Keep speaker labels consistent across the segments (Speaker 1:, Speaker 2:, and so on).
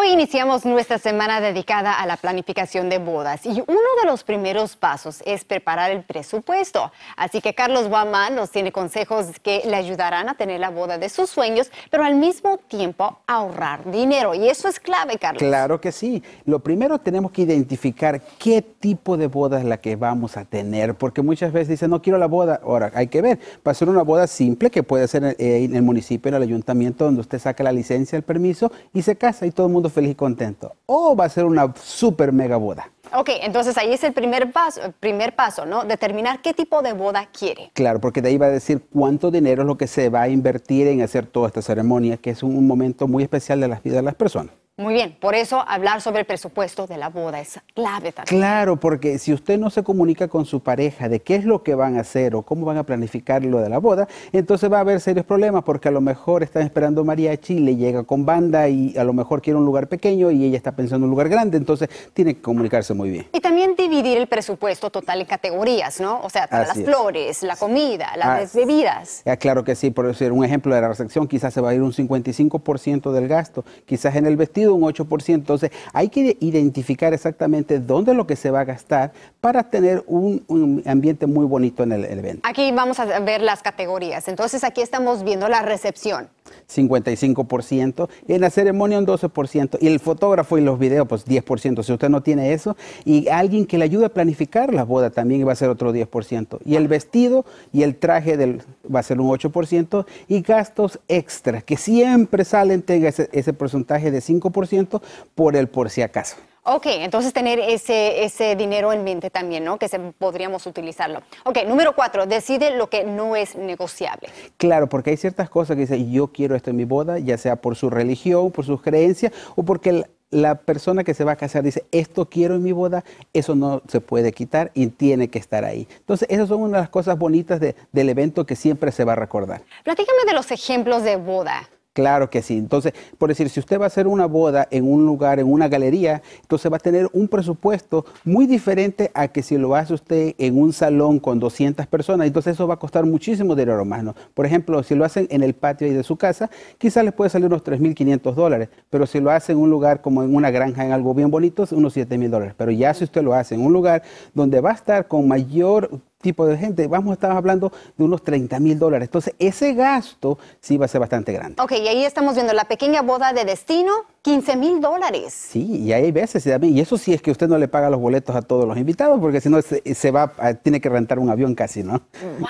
Speaker 1: Hoy iniciamos nuestra semana dedicada a la planificación de bodas y uno de los primeros pasos es preparar el presupuesto. Así que Carlos Guamán nos tiene consejos que le ayudarán a tener la boda de sus sueños, pero al mismo tiempo ahorrar dinero. Y eso es clave, Carlos. Claro
Speaker 2: que sí. Lo primero tenemos que identificar qué tipo de boda es la que vamos a tener, porque muchas veces dicen, no quiero la boda. Ahora, hay que ver. Va a una boda simple que puede ser eh, en el municipio, en el ayuntamiento, donde usted saca la licencia, el permiso y se casa y todo el mundo feliz y contento. O va a ser una super mega boda.
Speaker 1: Ok, entonces ahí es el primer paso, el primer paso, ¿no? Determinar qué tipo de boda quiere.
Speaker 2: Claro, porque de ahí va a decir cuánto dinero es lo que se va a invertir en hacer toda esta ceremonia, que es un momento muy especial de las vidas de las personas.
Speaker 1: Muy bien, por eso hablar sobre el presupuesto de la boda es clave también.
Speaker 2: Claro, porque si usted no se comunica con su pareja de qué es lo que van a hacer o cómo van a planificar lo de la boda, entonces va a haber serios problemas porque a lo mejor están esperando mariachi, le llega con banda y a lo mejor quiere un lugar pequeño y ella está pensando en un lugar grande, entonces tiene que comunicarse muy bien.
Speaker 1: Y también dividir el presupuesto total en categorías, ¿no? O sea, las flores, la comida, las ah, bebidas.
Speaker 2: Ah, claro que sí, por decir un ejemplo de la recepción, quizás se va a ir un 55% del gasto, quizás en el vestido un 8%. Entonces, hay que identificar exactamente dónde es lo que se va a gastar para tener un, ambiente muy bonito en el evento.
Speaker 1: Aquí vamos a ver las categorías. Entonces, aquí estamos viendo la recepción
Speaker 2: 55%, en la ceremonia un 12%, y el fotógrafo y los videos, pues 10%. Si usted no tiene eso, y alguien que le ayude a planificar la boda también va a ser otro 10%. Y el vestido y el traje del, va a ser un 8%, y gastos extras, que siempre salen, tenga ese, ese porcentaje de 5% por el por si acaso.
Speaker 1: Ok, entonces tener ese, ese dinero en mente también, ¿no? Que se, podríamos utilizarlo. Ok, número cuatro, decide lo que no es negociable.
Speaker 2: Claro, porque hay ciertas cosas que dice yo quiero esto en mi boda, ya sea por su religión, por sus creencias o porque la persona que se va a casar dice, esto quiero en mi boda, eso no se puede quitar y tiene que estar ahí. Entonces, esas son una de las cosas bonitas del evento que siempre se va a recordar.
Speaker 1: Platícame de los ejemplos de boda.
Speaker 2: Claro que sí. Entonces, por decir, si usted va a hacer una boda en un lugar, en una galería, entonces va a tener un presupuesto muy diferente a que si lo hace usted en un salón con 200 personas. Entonces eso va a costar muchísimo dinero más. Por ejemplo, si lo hacen en el patio de su casa, quizás les puede salir unos 3.500 dólares. Pero si lo hacen en un lugar como en una granja, en algo bien bonito, unos 7.000 dólares. Pero ya si usted lo hace en un lugar donde va a estar con mayor tipo de gente. Vamos a estar hablando de unos 30 mil dólares. Entonces, ese gasto sí va a ser bastante grande.
Speaker 1: Ok, y ahí estamos viendo la pequeña boda de destino, 15 mil dólares. Sí, y
Speaker 2: hay veces y eso sí es que usted no le paga los boletos a todos los invitados, porque si no se, se, va, tiene que rentar un avión casi, ¿no?
Speaker 1: ¡Wow!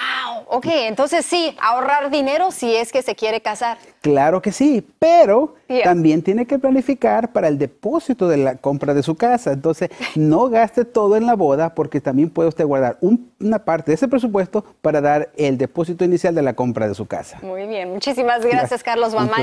Speaker 1: ok, entonces sí, ahorrar dinero si es que se quiere casar.
Speaker 2: Claro que sí, pero también tiene que planificar para el depósito de la compra de su casa. Entonces, no gaste todo en la boda porque también puede usted guardar una parte de ese presupuesto para dar el depósito inicial de la compra de su casa.
Speaker 1: Muy bien, muchísimas gracias, Carlos Mamá.